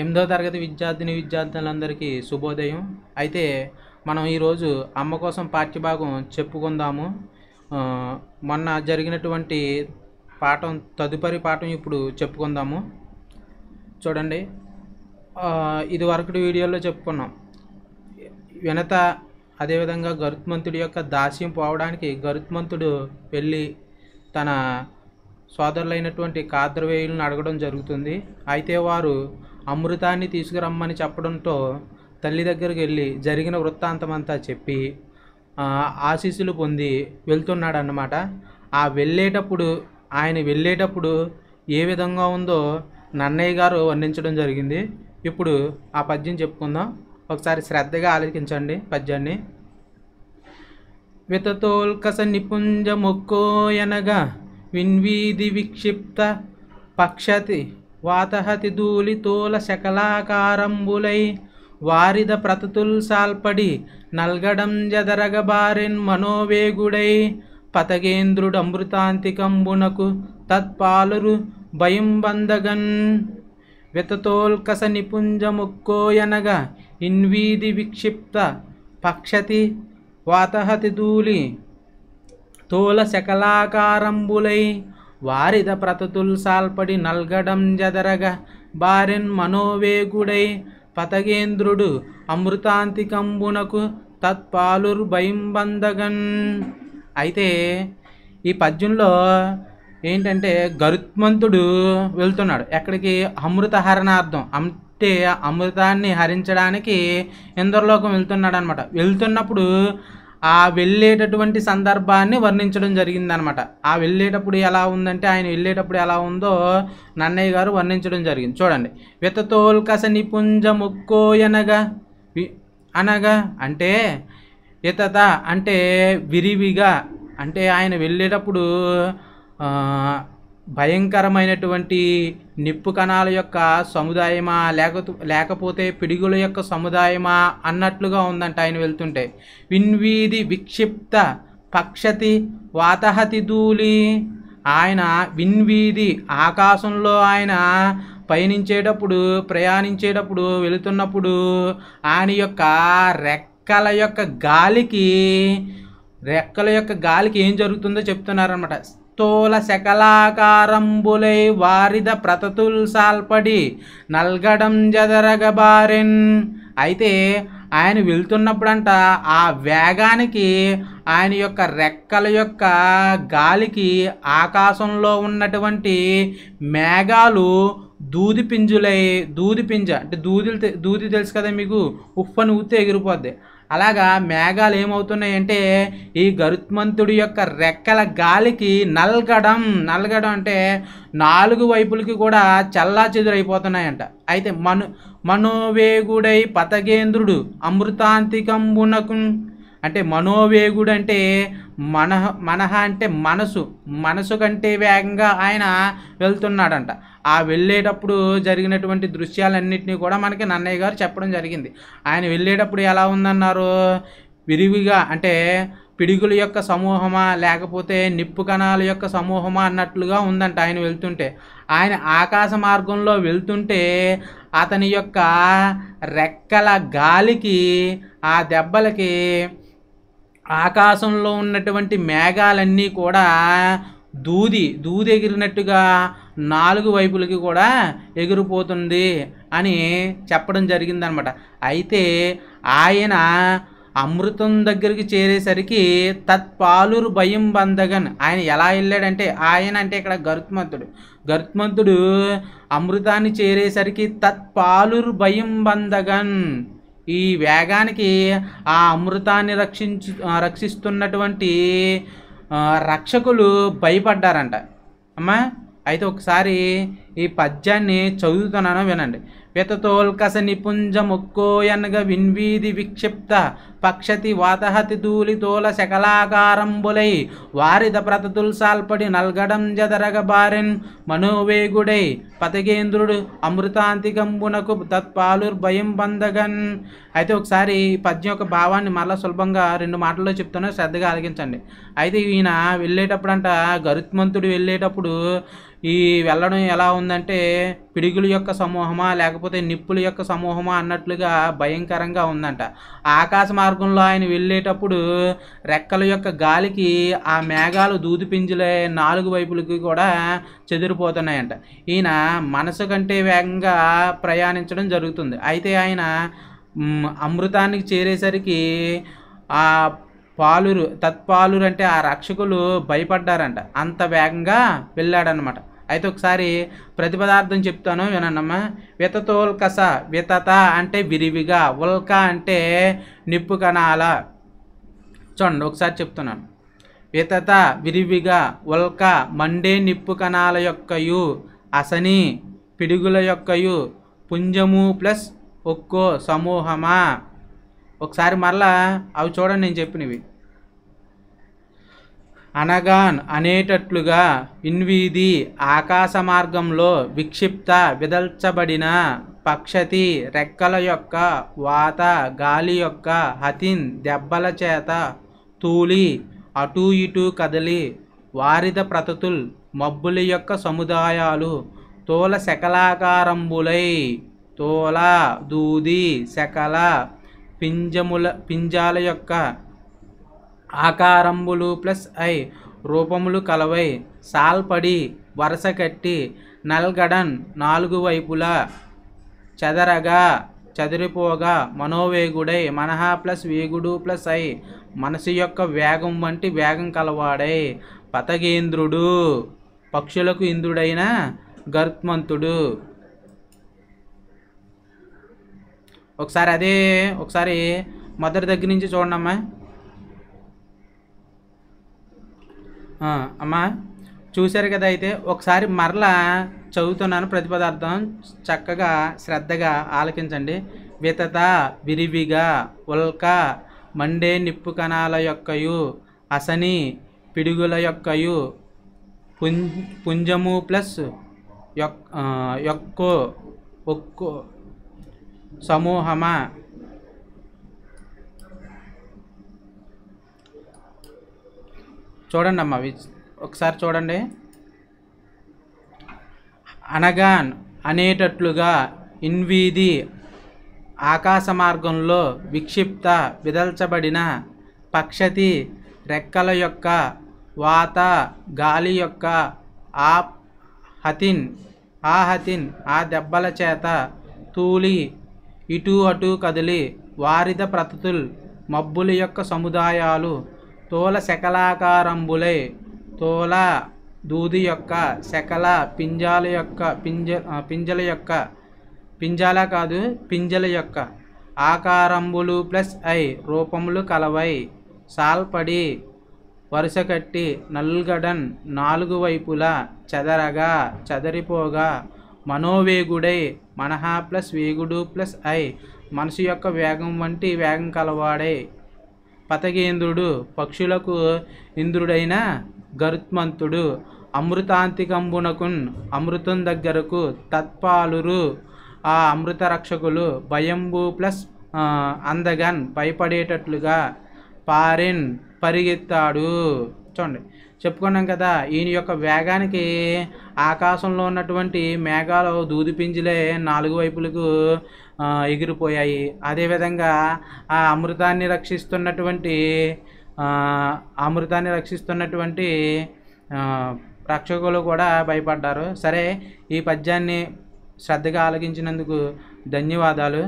ఎనిమిదో తరగతి విద్యార్థిని విద్యార్థులందరికీ శుభోదయం అయితే మనం ఈరోజు అమ్మ కోసం పాఠ్యభాగం చెప్పుకుందాము మొన్న జరిగినటువంటి పాఠం తదుపరి పాఠం ఇప్పుడు చెప్పుకుందాము చూడండి ఇది వీడియోలో చెప్పుకున్నాం వినత అదేవిధంగా గరుత్మంతుడి యొక్క దాస్యం పోవడానికి గరుత్మంతుడు వెళ్ళి తన సోదరులైనటువంటి కాద్రవేయులను అడగడం జరుగుతుంది అయితే వారు అమృతాన్ని తీసుకురమ్మని చెప్పడంతో తల్లి దగ్గరికి వెళ్ళి జరిగిన వృత్తాంతమంతా చెప్పి ఆశీస్సులు పొంది వెళ్తున్నాడు అన్నమాట ఆ వెళ్ళేటప్పుడు ఆయన వెళ్ళేటప్పుడు ఏ విధంగా ఉందో నన్నయ్య గారు వర్ణించడం జరిగింది ఇప్పుడు ఆ పద్యం చెప్పుకుందాం ఒకసారి శ్రద్ధగా ఆలోచించండి పద్యాన్ని వితతోల్కస నిపుంజ మొక్కోయనగా విన్వీధి విక్షిప్త పక్షతి వాతహతి ధూళితోల శకలాకారంబులై వారిద ప్రతతుల్ సాల్పడి నల్గడం జదరగబారిన్ మనోవేగుడై పతగేంద్రుడు అమృతాంతికంబునకు తత్పాలురు భయం బందగన్ వితతోల్కస నిపుంజముక్కోయనగ ఇన్వీది విక్షిప్త పక్షతి వాతహతి ధూళి తోల శకలాకారంబులై వారిద ప్రతతుల్సాల్పడి నల్గడం జదరగ బారెన్ మనోవేగుడై పతగేంద్రుడు అమృతాంతికంబునకు తత్పాలుర్భయంబందగన్ అయితే ఈ పద్యంలో ఏంటంటే గరుత్మంతుడు వెళ్తున్నాడు ఎక్కడికి అమృత హరణార్థం అంటే అమృతాన్ని హరించడానికి ఇంద్రలోకం వెళ్తున్నాడు అనమాట వెళ్తున్నప్పుడు ఆ వెళ్ళేటటువంటి సందర్భాన్ని వర్ణించడం జరిగిందనమాట ఆ వెళ్ళేటప్పుడు ఎలా ఉందంటే ఆయన వెళ్ళేటప్పుడు ఎలా ఉందో నన్నయ్య గారు వర్ణించడం జరిగింది చూడండి వితతోల్కస నిపుంజ మొక్కోయనగా అనగా అంటే ఇతత అంటే విరివిగా అంటే ఆయన వెళ్ళేటప్పుడు భయంకరమైనటువంటి నిప్పు కణాల యొక్క సముదాయమా లేక లేకపోతే పిడుగుల యొక్క సముదాయమా అన్నట్లుగా ఉందంట ఆయన వెళ్తుంటే విన్వీధి విక్షిప్త పక్షతి వాతహతి ధూళి ఆయన విన్వీధి ఆకాశంలో ఆయన పయనించేటప్పుడు ప్రయాణించేటప్పుడు వెళుతున్నప్పుడు ఆయన యొక్క రెక్కల యొక్క గాలికి రెక్కల యొక్క గాలికి ఏం జరుగుతుందో చెప్తున్నారనమాట తోల శకలాకారంబులై వారిద ప్రతతుల్ సాల్పడి నల్గడం జదరగబారెన్ అయితే ఆయన వెళ్తున్నప్పుడంట ఆ వేగానికి ఆయన యొక్క రెక్కల యొక్క గాలికి ఆకాశంలో ఉన్నటువంటి మేఘాలు దూది పింజులై దూది పింజ అంటే దూది దూది తెలుసు కదా మీకు ఉఫ్ అని ఊతే ఎగిరిపోద్ది అలాగా మేఘాలు ఏమవుతున్నాయంటే ఈ గరుత్మంతుడి యొక్క రెక్కల గాలికి నల్గడం నల్గడం అంటే నాలుగు వైపులకి కూడా చల్లా చెదురైపోతున్నాయంట అయితే మను మనోవేగుడై పతగేంద్రుడు బునకు అంటే మనోవేగుడు అంటే మనహ మనహ అంటే మనసు మనసు కంటే వేగంగా ఆయన వెళ్తున్నాడంట ఆ వెళ్ళేటప్పుడు జరిగినటువంటి దృశ్యాలన్నింటినీ కూడా మనకి నన్నయ్య గారు చెప్పడం జరిగింది ఆయన వెళ్ళేటప్పుడు ఎలా ఉందన్నారు విరివిగా అంటే పిడుగుల యొక్క సమూహమా లేకపోతే నిప్పు కణాల యొక్క సమూహమా అన్నట్లుగా ఉందంట ఆయన వెళ్తుంటే ఆయన ఆకాశ మార్గంలో వెళ్తుంటే అతని యొక్క రెక్కల గాలికి ఆ దెబ్బలకి ఆకాశంలో ఉన్నటువంటి మేఘాలన్నీ కూడా దూది దూది ఎగిరినట్టుగా నాలుగు వైపులకి కూడా ఎగిరిపోతుంది అని చెప్పడం జరిగిందనమాట అయితే ఆయన అమృతం దగ్గరికి చేరేసరికి తత్పాలురు భయం బందగన్ ఆయన ఎలా వెళ్ళాడంటే ఆయన అంటే ఇక్కడ గరుత్మంతుడు గరుత్మంతుడు అమృతాన్ని చేరేసరికి తత్పాలురు భయం బందగన్ ఈ వేగానికి ఆ అమృతాన్ని రక్షించు రక్షిస్తున్నటువంటి రక్షకులు భయపడ్డారంట అమ్మా అయితే ఒకసారి ఈ పద్యాన్ని చదువుతున్నాను వినండి వితతోల్కస నిపుంజ మొక్కోయనగ విన్వీధి విక్షిప్త పక్షతి వాతహతి తూలితోల శకలాకారంబులై వారిద ప్రతతుల్ సాల్పడి నల్గడం జదరగ బారిన్ మనోవేగుడై పతగేంద్రుడు అమృతాంతికంబునకు తత్పాలుర్భయం బందగన్ అయితే ఒకసారి పద్యం యొక్క భావాన్ని మళ్ళా సులభంగా రెండు మాటల్లో చెప్తున్నా శ్రద్ధగా ఆలగించండి అయితే ఈయన వెళ్ళేటప్పుడు అంట గరుత్మంతుడు వెళ్ళేటప్పుడు ఈ వెళ్ళడం ఎలా ఉందంటే పిడుగుల యొక్క సమూహమా లేకపోతే నిప్పుల యొక్క సమూహమా అన్నట్లుగా భయంకరంగా ఉందంట ఆకాశ మార్గంలో ఆయన వెళ్ళేటప్పుడు రెక్కల యొక్క గాలికి ఆ మేఘాలు దూది పింజులే నాలుగు వైపులకి కూడా చెదిరిపోతున్నాయంట ఈయన మనసు కంటే వేగంగా ప్రయాణించడం జరుగుతుంది అయితే ఆయన అమృతానికి చేరేసరికి ఆ పాలురు తత్పాలురు అంటే ఆ రక్షకులు భయపడ్డారంట అంత వేగంగా వెళ్ళాడనమాట అయితే ఒకసారి ప్రతిపదార్థం చెప్తాను వినమ్మా వితతోల్కస వితత అంటే విరివిగా ఉల్క అంటే నిప్పు కణాల చూడండి ఒకసారి చెప్తున్నాను వితత విరివిగా ఉల్క మండే నిప్పు కణాల యొక్కయు అసని పిడుగుల యొక్కయు పుంజము ప్లస్ ఒక్కో సమూహమా ఒకసారి మరలా అవి చూడండి నేను చెప్పినవి అనగాన్ అనేటట్లుగా ఇన్వీది ఆకాశ మార్గంలో విక్షిప్త విదల్చబడిన పక్షతి రెక్కల యొక్క వాత గాలి యొక్క హతిన్ దెబ్బల చేత తూలి అటూ ఇటూ కదలి వారిద ప్రతతుల్ మబ్బుల యొక్క సముదాయాలు తోల శకలాకారంబులై తోల దూది శకల పింజముల పింజాల యొక్క ఆకారంబులు ప్లస్ ఐ రూపములు కలవై సాల్పడి వరస కట్టి నల్గడన్ నాలుగు వైపులా చదరగా చదిరిపోగా మనోవేగుడై మనహ ప్లస్ వేగుడు ప్లస్ ఐ మనసు యొక్క వేగం వంటి వేగం కలవాడై పతగేంద్రుడు పక్షులకు ఇంద్రుడైన గర్త్మంతుడు ఒకసారి అదే ఒకసారి మదర్ దగ్గర నుంచి అమ్మా అమ్మా చూశారు కదా అయితే ఒకసారి మరలా చదువుతున్నాను ప్రతిపదార్థం చక్కగా శ్రద్ధగా ఆలకించండి వితత విరివిగా ఉల్క మండే నిప్పు కణాల యొక్కయు అసని పిడుగుల యొక్కయు పుం పుంజము ప్లస్ యొక్క ఒక్కో సమూహమా చూడండి అమ్మ ఒకసారి చూడండి అనగాన్ అనేటట్లుగా ఇన్వీధి ఆకాశ మార్గంలో విక్షిప్త విదల్చబడిన పక్షతి రెక్కల యొక్క వాత గాలి యొక్క ఆ హతిన్ ఆ హతిన్ ఆ దెబ్బల చేత తూలి ఇటు అటు కదిలి వారిద ప్రతుల్ మబ్బుల యొక్క సముదాయాలు తోల శకలాకారంబులై తోల దూది యొక్క శకల పింజాల యొక్క పింజ పింజల యొక్క పింజాల కాదు పింజల యొక్క ఆకారంబులు ప్లస్ ఐ రూపములు కలవై సాల్పడి వరుస కట్టి నల్గడన్ నాలుగు వైపులా చెదరగా చెదరిపోగా మనోవేగుడై మనహా ప్లస్ వేగుడు ప్లస్ ఐ మనసు యొక్క వేగం వంటి వేగం కలవాడై పతగేంద్రుడు పక్షులకు ఇంద్రుడైన గరుత్మంతుడు అమృతాంతికంబునకున్ అమృతం దగ్గరకు తత్పాలురు ఆ అమృత రక్షకులు భయంబు ప్లస్ అందగన్ భయపడేటట్లుగా పారిన్ పరిగెత్తాడు చూడండి చెప్పుకున్నాం కదా ఈయన యొక్క వేగానికి ఆకాశంలో ఉన్నటువంటి మేఘాలు దూది పింజిలే నాలుగు వైపులకు ఎగిరిపోయాయి అదేవిధంగా ఆ అమృతాన్ని రక్షిస్తున్నటువంటి అమృతాన్ని రక్షిస్తున్నటువంటి రక్షకులు కూడా భయపడ్డారు సరే ఈ పద్యాన్ని శ్రద్ధగా ఆలగించినందుకు ధన్యవాదాలు